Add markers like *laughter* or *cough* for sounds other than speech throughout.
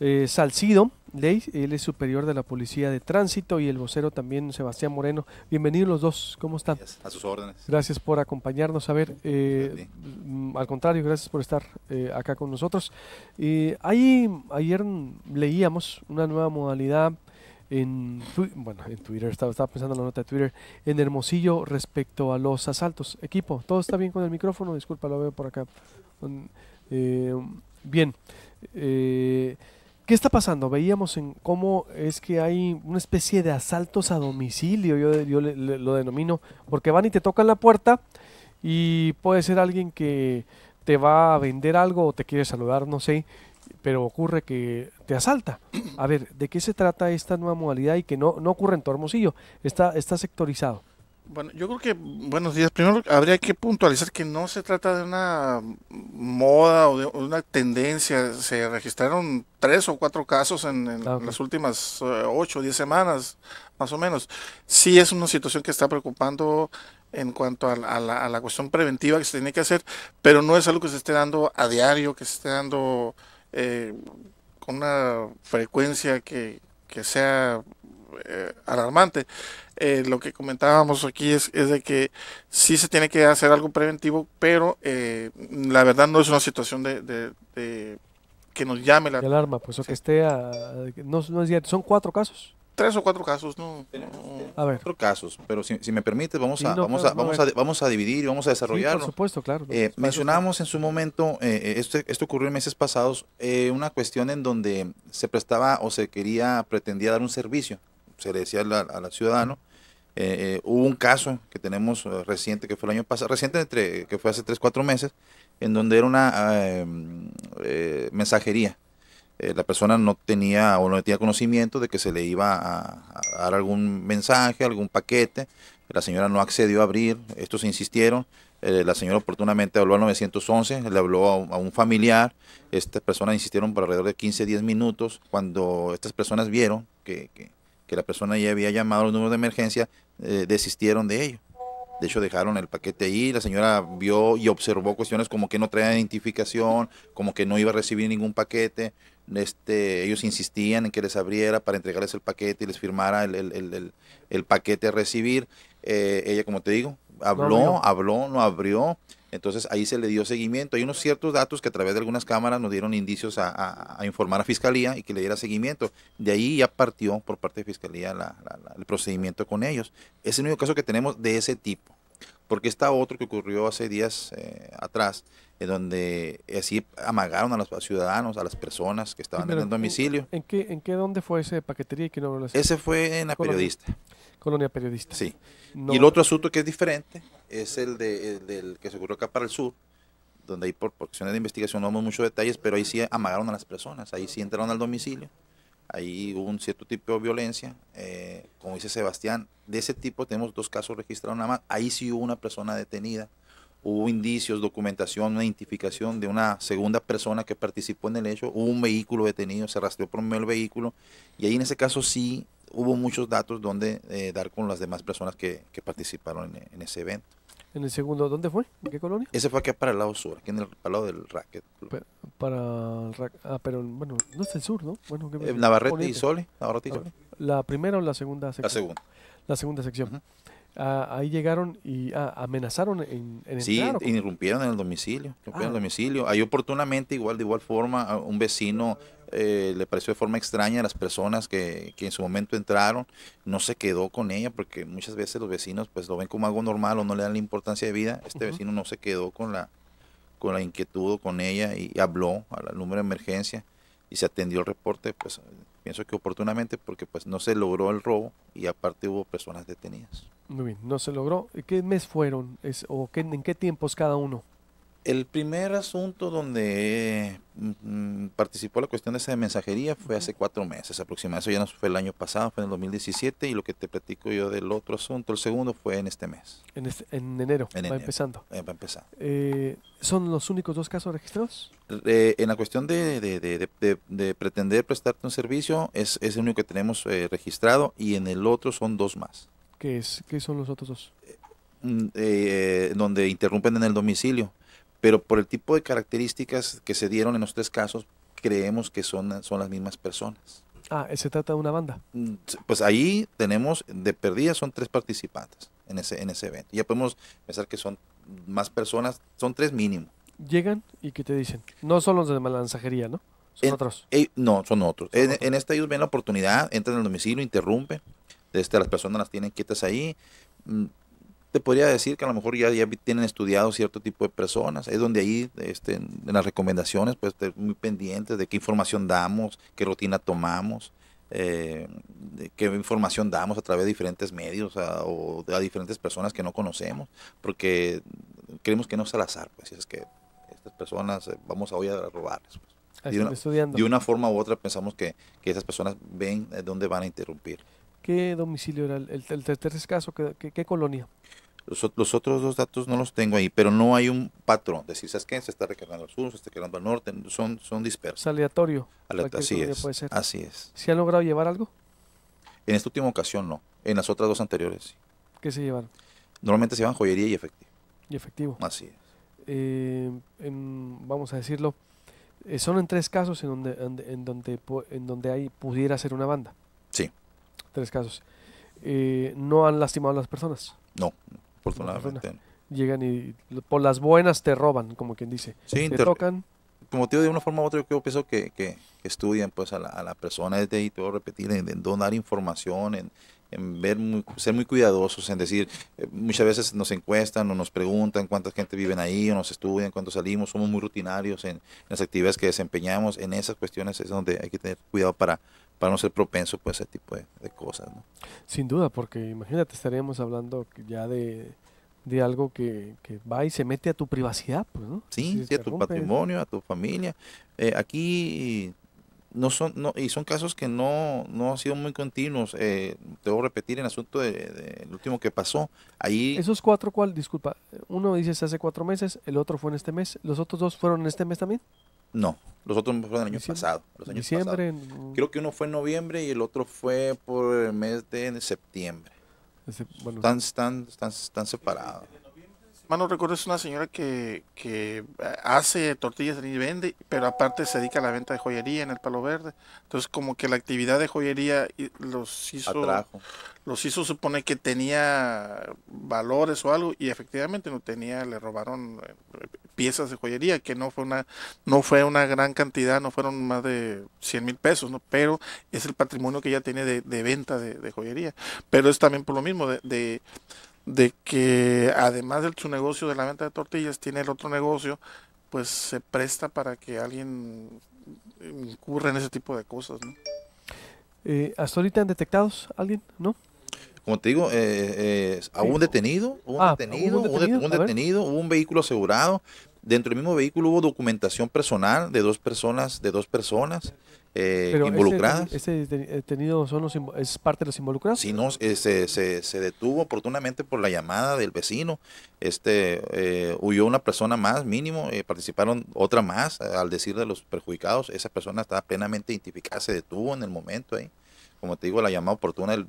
Eh, Salcido Ley, él es superior de la Policía de Tránsito y el vocero también Sebastián Moreno. Bienvenidos los dos, ¿cómo están? A sus órdenes. Gracias por acompañarnos. A ver, eh, mm, al contrario, gracias por estar eh, acá con nosotros. ahí, ayer leíamos una nueva modalidad en, bueno, en Twitter, estaba, estaba, pensando en la nota de Twitter, en Hermosillo respecto a los asaltos. Equipo, ¿todo está bien con el micrófono? Disculpa, lo veo por acá. Mm, bien. ¿Qué está pasando? Veíamos en cómo es que hay una especie de asaltos a domicilio, yo, lo denomino, porque van y te tocan la puerta y puede ser alguien que te va a vender algo o te quiere saludar, no sé, pero ocurre que te asalta. A ver, ¿de qué se trata esta nueva modalidad y que no, no ocurre en tu hermosillo? está sectorizado. Bueno, yo creo que, buenos días, primero habría que puntualizar que no se trata de una moda o de una tendencia, se registraron tres o cuatro casos en, las últimas eh, ocho o diez semanas, más o menos. Sí es una situación que está preocupando en cuanto a, la, cuestión preventiva que se tiene que hacer, pero no es algo que se esté dando a diario, que se esté dando eh, con una frecuencia que, sea eh, alarmante. Eh, lo que comentábamos aquí es, de que sí se tiene que hacer algo preventivo, pero eh, la verdad no es una situación de, que nos llame la alarma. pues o que esté no, es, son cuatro casos. Tres o cuatro casos, no. Cuatro casos, pero si, me permite, vamos, a, vamos, a, vamos, a, vamos a dividir y vamos a desarrollar. por supuesto, claro. Eh, mencionamos en su momento, eh, eh este, esto, ocurrió en meses pasados, una cuestión en donde se prestaba o se quería, pretendía dar un servicio, se le decía al ciudadano, eh, eh, hubo un caso que tenemos eh, reciente, que fue el año pasado, reciente entre, que fue hace 3, 4 meses, en donde era una mensajería. la persona no tenía o no tenía conocimiento de que se le iba a, dar algún mensaje, algún paquete. La señora no accedió a abrir, estos insistieron. la señora oportunamente habló al 911, le habló a, un familiar. Estas personas insistieron por alrededor de 15, 10 minutos. Cuando estas personas vieron que que la persona ya había llamado los números de emergencia, eh, desistieron de ello. De hecho, dejaron el paquete ahí, la señora vio y observó cuestiones como que no traía identificación, como que no iba a recibir ningún paquete. Este, ellos insistían en que les abriera para entregarles el paquete y les firmara el, el paquete a recibir. Eh, ella, como te digo, habló, habló, no abrió. Entonces ahí se le dio seguimiento. Hay unos ciertos datos que a través de algunas cámaras nos dieron indicios a, informar a Fiscalía y que le diera seguimiento. De ahí ya partió por parte de Fiscalía el procedimiento con ellos. Es el único caso que tenemos de ese tipo. Porque está otro que ocurrió hace días eh, atrás, en donde eh, así amagaron a los ciudadanos, a las personas que estaban en el domicilio. ¿En qué, en qué dónde fue ese paquetería que no Ese fue en la periodista. Colonia Periodista. Sí. Y el otro asunto que es diferente es el, de, del que se ocurrió acá para el sur, donde ahí por, de investigación no vemos muchos detalles, pero ahí sí amagaron a las personas, ahí sí entraron al domicilio, ahí hubo un cierto tipo de violencia. Eh, como dice Sebastián, de ese tipo tenemos dos casos registrados nada más, ahí sí hubo una persona detenida, hubo indicios, documentación, una identificación de una segunda persona que participó en el hecho, hubo un vehículo detenido, se rastreó por medio del vehículo, y ahí en ese caso sí hubo muchos datos donde eh, dar con las demás personas que, participaron en, ese evento. ¿En el segundo? ¿Dónde fue? ¿En qué colonia? Ese fue aquí para el lado sur, aquí en el, lado del racket. para Ah, pero bueno, no es el sur, ¿no? Bueno, eh, Navarrete y Sole. Navarrete y ah, ¿La primera o la segunda sección? La segunda. La segunda sección ahí llegaron y amenazaron en, en Sí, irrumpieron en el domicilio. el ah. domicilio. Ahí oportunamente, igual de igual forma, un vecino eh, le pareció de forma extraña a las personas que, en su momento entraron. No se quedó con ella porque muchas veces los vecinos pues lo ven como algo normal o no le dan la importancia de vida. Este vecino no se quedó con la, con la inquietud o con ella y, habló a la número de emergencia y se atendió el reporte, pues pienso que oportunamente porque pues no se logró el robo y aparte hubo personas detenidas. Muy bien, no se logró. ¿Qué mes fueron es, o en qué tiempos cada uno? El primer asunto donde mm, mm, participó la cuestión de esa mensajería fue hace cuatro meses aproximadamente. Eso ya no fue el año pasado, fue en el 2017. Y lo que te platico yo del otro asunto, el segundo, fue en este mes. En, este, enero, va empezando. Eh, va empezando. Eh, ¿Son los únicos dos casos registrados? Eh, en la cuestión de, de, pretender prestarte un servicio, es, el único que tenemos eh, registrado. Y en el otro son dos más. ¿Qué, es, qué son los otros dos? Mm, donde interrumpen en el domicilio pero por el tipo de características que se dieron en los tres casos, creemos que son, son las mismas personas. Ah, se trata de una banda. Mm, pues ahí tenemos, de perdida son tres participantes en ese, en ese evento. Ya podemos pensar que son más personas, son tres mínimo. Llegan y ¿qué te dicen? No son los de la lanzajería, ¿no? Son otros. Eh, no, son otros. en, esta ellos ven la oportunidad, entran al domicilio, interrumpen. Este, las personas las tienen quietas ahí mm, te podría decir que a lo mejor ya, ya tienen estudiado cierto tipo de personas. Es donde ahí, este, en las recomendaciones, pues muy pendientes de qué información damos, qué rutina tomamos, eh, qué información damos a través de diferentes medios o a diferentes personas que no conocemos, porque creemos que no es al azar, pues, es que estas personas eh, vamos a hoy a robarles. Pues. De una, estudiando. de una forma u otra pensamos que, esas personas ven eh, dónde van a interrumpir. ¿Qué domicilio era el, tercer caso? qué colonia? Los, otros dos datos no los tengo ahí, pero no hay un patrón. Decir, ¿sabes qué? Se está recargando al sur, se está recargando al norte, son, son dispersos. aleatorio. así es. Así es. ¿Se ha logrado llevar algo? En esta última ocasión no. En las otras dos anteriores sí. ¿Qué se llevaron? Normalmente se llevan joyería y efectivo. Y efectivo. Así es. Eh, vamos a decirlo, eh, son en tres casos en donde, en, donde, en donde hay, pudiera ser una banda. Sí. Tres casos. Eh, ¿No han lastimado a las personas? No afortunadamente. Llegan y por las buenas te roban, como quien dice. Sí, te, tocan. Como te digo, de una forma u otra, yo pienso que, que, que estudian pues a la, a la persona desde ahí, te voy a repetir, en, donar información, en, ver ser muy cuidadosos, en decir, eh, muchas veces nos encuestan o nos preguntan cuánta gente viven ahí o nos estudian, cuánto salimos, somos muy rutinarios en, las actividades que desempeñamos, en esas cuestiones es donde hay que tener cuidado para para no ser propenso pues, a ese tipo de, cosas. Sin duda, porque imagínate, estaríamos hablando ya de, algo que, va y se mete a tu privacidad, pues, ¿no? Sí, a tu patrimonio, a tu familia. Eh, aquí no son, no, y son casos que no, no han sido muy continuos. Eh, te voy a repetir el asunto del último que pasó. Ahí... Esos cuatro, ¿cuál? Disculpa, uno dices hace cuatro meses, el otro fue en este mes, ¿los otros dos fueron en este mes también? No, los otros fueron el año pasado. Creo que uno fue en noviembre y el otro fue por el mes de septiembre. están, están, están, están separados. Mano, recuerdo es una señora que, que eh, hace tortillas y vende, pero aparte se dedica a la venta de joyería en el Palo Verde. Entonces, como que la actividad de joyería los hizo, los hizo supone que tenía valores o algo, y efectivamente no tenía, le robaron eh, piezas de joyería, que no fue una, no fue una gran cantidad, no fueron más de 100 mil pesos, ¿no? pero es el patrimonio que ella tiene de, venta de, de, joyería. Pero es también por lo mismo, de, de de que además de su negocio de la venta de tortillas, tiene el otro negocio, pues se presta para que alguien incurra en ese tipo de cosas, eh, ¿Hasta ahorita han detectados alguien, no? Como te digo, eh, a eh, un detenido, un ah, un detenido, un, detenido hubo un vehículo asegurado. Dentro del mismo vehículo hubo documentación personal de dos personas, de dos personas eh, involucradas. Ese, detenido eh, son es parte de los involucrados. Sí, no, eh, se, se, detuvo oportunamente por la llamada del vecino. Este eh, huyó una persona más, mínimo, participaron otra más, al decir de los perjudicados. Esa persona estaba plenamente identificada, se detuvo en el momento ahí como te digo, la llamada oportuna del,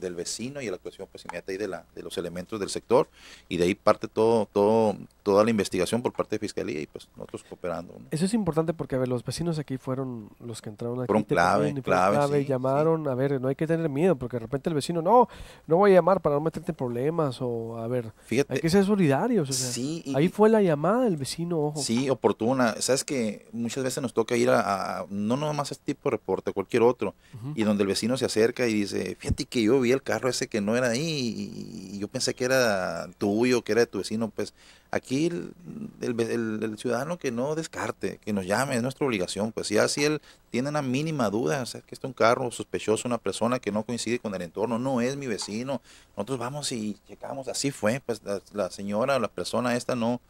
del vecino y la actuación pues inmediata de, la, de los elementos del sector y de ahí parte todo, todo, toda la investigación por parte de Fiscalía y pues nosotros cooperando. Eso es importante porque, a ver, los vecinos aquí fueron los que entraron aquí. Fueron clave, fueron clave, clave llamaron, a ver, no hay que tener miedo porque de repente el vecino, no, no voy a llamar para no meterte en problemas o, a ver, Fíjate, hay que ser solidarios. sí, ahí fue la llamada del vecino, ojo. Sí, oportuna. Sabes que muchas veces nos toca ir a, no no nomás a este tipo de reporte, a cualquier otro, y donde el vecino se acerca y dice, fíjate que yo vi el carro ese que no era ahí y yo pensé que era tuyo, que era de tu vecino, pues aquí el, ciudadano que no descarte, que nos llame, es nuestra obligación, pues ya si él tiene una mínima duda, o sea, que está un carro sospechoso, una persona que no coincide con el entorno, no es mi vecino, nosotros vamos y checamos, así fue, pues la, señora la persona esta no,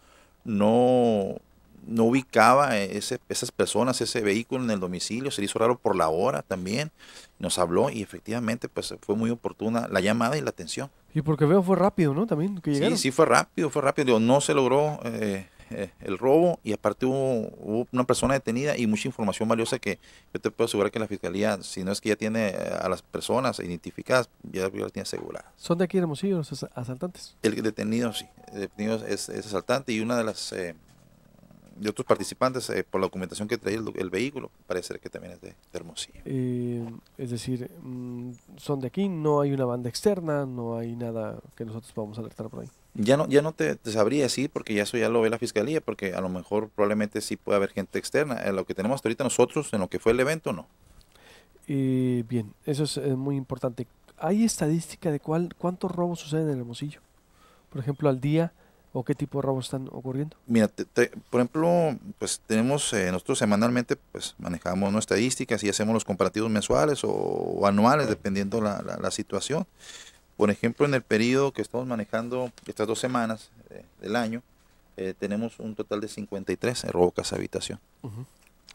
no no ubicaba e, ese, esas personas, ese vehículo en el domicilio, se le hizo raro por la hora también, nos habló y efectivamente pues fue muy oportuna la llamada y la atención. Y porque veo fue rápido, ¿no? También que Sí, sí fue rápido, fue rápido, no se logró eh, eh, el robo y aparte hubo, una persona detenida y mucha información valiosa que yo te puedo asegurar que la fiscalía, si no es que ya tiene eh, a las personas identificadas, ya, las tiene aseguradas. ¿Son de aquí de Hermosillo los asaltantes? El detenido, sí, el detenido es, asaltante y una de las de otros participantes eh, por la documentación que traía el, vehículo, parece que también es de, Hermosillo. Eh, es decir, mm, son de aquí, no hay una banda externa, no hay nada que nosotros podamos alertar por ahí. Ya no, ya no te, sabría decir, porque ya eso ya lo ve la fiscalía, porque a lo mejor probablemente sí puede haber gente externa. En eh, lo que tenemos hasta ahorita nosotros, en lo que fue el evento, no. bien, eso es muy importante. ¿Hay estadística de cuál, cuántos robos suceden en Hermosillo? Por ejemplo, al día o qué tipo de robos están ocurriendo? Mira, por ejemplo, pues tenemos, eh, nosotros semanalmente pues manejamos nuestras estadísticas y hacemos los comparativos mensuales o, anuales, dependiendo la, situación. Por ejemplo, en el periodo que estamos manejando estas dos semanas eh, del año, eh, tenemos un total de 53 robos casa habitación.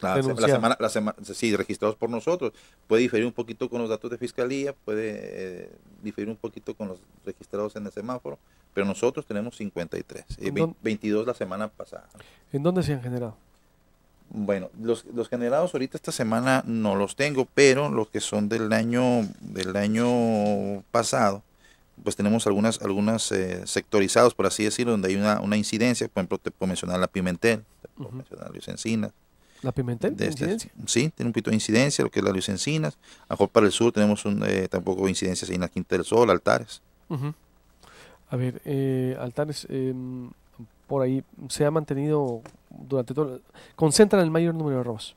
La, semana, la semana, sí, registrados por nosotros. Puede diferir un poquito con los datos de fiscalía, puede eh, diferir un poquito con los registrados en el semáforo, pero nosotros tenemos 53, 22 eh, la semana pasada. ¿En dónde se han generado? Bueno, los, generados ahorita esta semana no los tengo, pero los que son del año del año pasado, pues tenemos algunas algunas eh, sectorizados, por así decirlo, donde hay una, incidencia, por ejemplo, te puedo mencionar la Pimentel, te puedo mencionar Luis Encinas, ¿La Pimentel? Sí, tiene un poquito de incidencia, lo que es la Luis Encinas. A lo mejor para el sur tenemos un, eh, tampoco incidencias en la Quinta del Sol, Altares. A ver, eh, Altares, em, por ahí se ha mantenido durante todo... Concentran el mayor número de robos.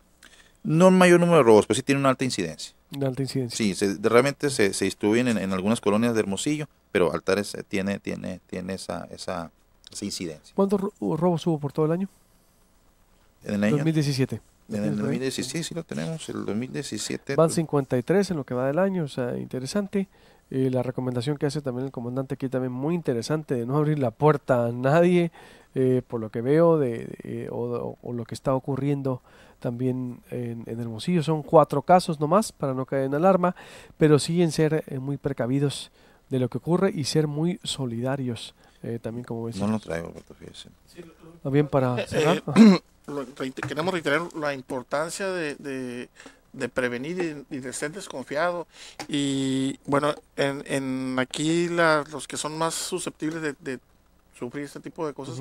No el mayor número de robos, pero sí tiene una alta incidencia. De alta incidencia. Sí, realmente se, se distribuyen en, algunas colonias de Hermosillo, pero Altares eh, tiene, tiene, tiene esa, esa, esa incidencia. ¿Cuántos robos hubo por todo el año? En el año 2017. En el 2017, sí, lo tenemos, el 2017. Van 53 en lo que va del año, o sea, interesante. Eh, la recomendación que hace también el comandante aquí también muy interesante, de no abrir la puerta a nadie, eh, por lo que veo, de, eh, o, lo que está ocurriendo también en, Hermosillo. Son cuatro casos nomás, para no caer en alarma, pero siguen ser muy precavidos de lo que ocurre y ser muy solidarios también, como veis. No lo traigo, fíjese. También para cerrar. *coughs* queremos reiterar la importancia de, prevenir y, de ser desconfiado. Y bueno, en, en aquí los que son más susceptibles de, de sufrir este tipo de cosas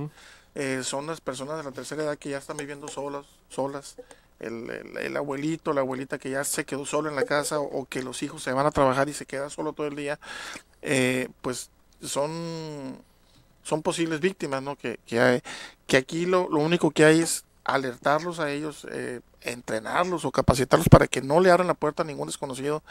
eh, son las personas de la tercera edad que ya están viviendo solas, solas. El, el, abuelito, la abuelita que ya se quedó solo en la casa o, que los hijos se van a trabajar y se queda solo todo el día, eh, pues son son posibles víctimas, ¿no? Que, hay, que aquí lo, lo, único que hay es alertarlos a ellos, eh, entrenarlos o capacitarlos para que no le abran la puerta a ningún desconocido.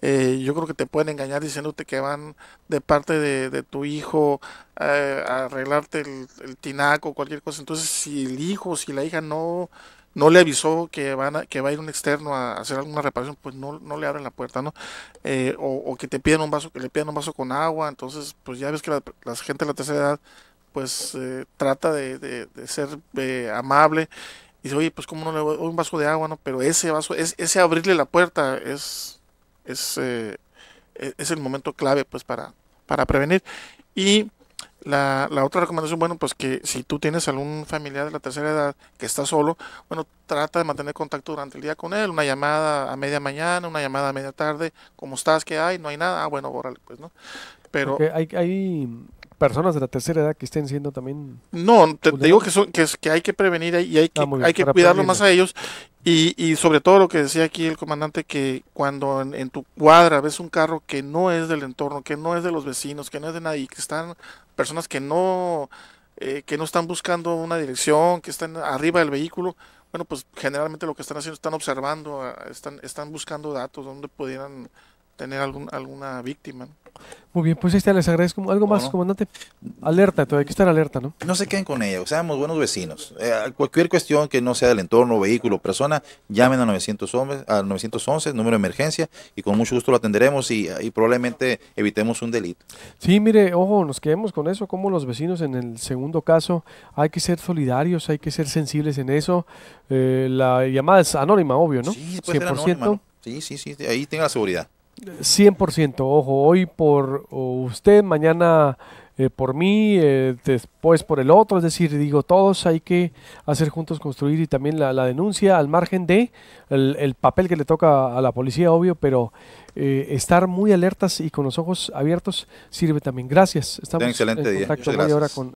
Eh, yo creo que te pueden engañar diciéndote que van de parte de, tu hijo eh, a arreglarte el, tinaco o cualquier cosa. Entonces, si el hijo, si la hija no no le avisó que van que va a ir un externo a hacer alguna reparación, pues no, no le abren la puerta, ¿no? o, que te piden un vaso, que le pidan un vaso con agua, entonces pues ya ves que la, la gente de la tercera edad pues eh, trata de, ser eh, amable y dice, oye, pues como no le voy un vaso de agua, ¿no? Pero ese vaso, es, ese abrirle la puerta es, es, eh, e, es el momento clave, pues, para, para prevenir. Y la, la, otra recomendación, bueno, pues que si tú tienes algún familiar de la tercera edad que está solo, bueno, trata de mantener contacto durante el día con él, una llamada a media mañana, una llamada a media tarde, ¿cómo estás? ¿Qué hay? ¿No hay nada? Ah, bueno, órale, pues, ¿no? Pero... hay, hay personas de la tercera edad que estén siendo también... No, te, digo que, son, que, que hay que prevenir y hay ah, que, cuidarlo más a ellos. Y, y, sobre todo lo que decía aquí el comandante, que cuando en, tu cuadra ves un carro que no es del entorno, que no es de los vecinos, que no es de nadie, que están personas que no, eh, que no están buscando una dirección, que están arriba del vehículo, bueno, pues generalmente lo que están haciendo, están observando, ah, están, están buscando datos donde pudieran tener algún, alguna víctima. Muy bien, pues este les agradezco. ¿Algo más, comandante? Alerta, hay que estar alerta, ¿no? No se queden con ella, seamos buenos vecinos. Eh, cualquier cuestión que no sea del entorno, vehículo, persona, llamen a 911, 911, número de emergencia, y con mucho gusto lo atenderemos y, probablemente evitemos un delito. Sí, mire, ojo, nos quedemos con eso, como los vecinos en el segundo caso, hay que ser solidarios, hay que ser sensibles en eso. Eh, la llamada es anónima, obvio, ¿no? Sí, Sí, sí, sí, ahí tenga la seguridad. 100%, ojo, hoy por usted, mañana eh, por mí, eh, después por el otro, es decir, digo, todos hay que hacer juntos construir y también la, denuncia al margen de el, papel que le toca a la policía, obvio, pero eh, estar muy alertas y con los ojos abiertos sirve también. Gracias, estamos excelente día. con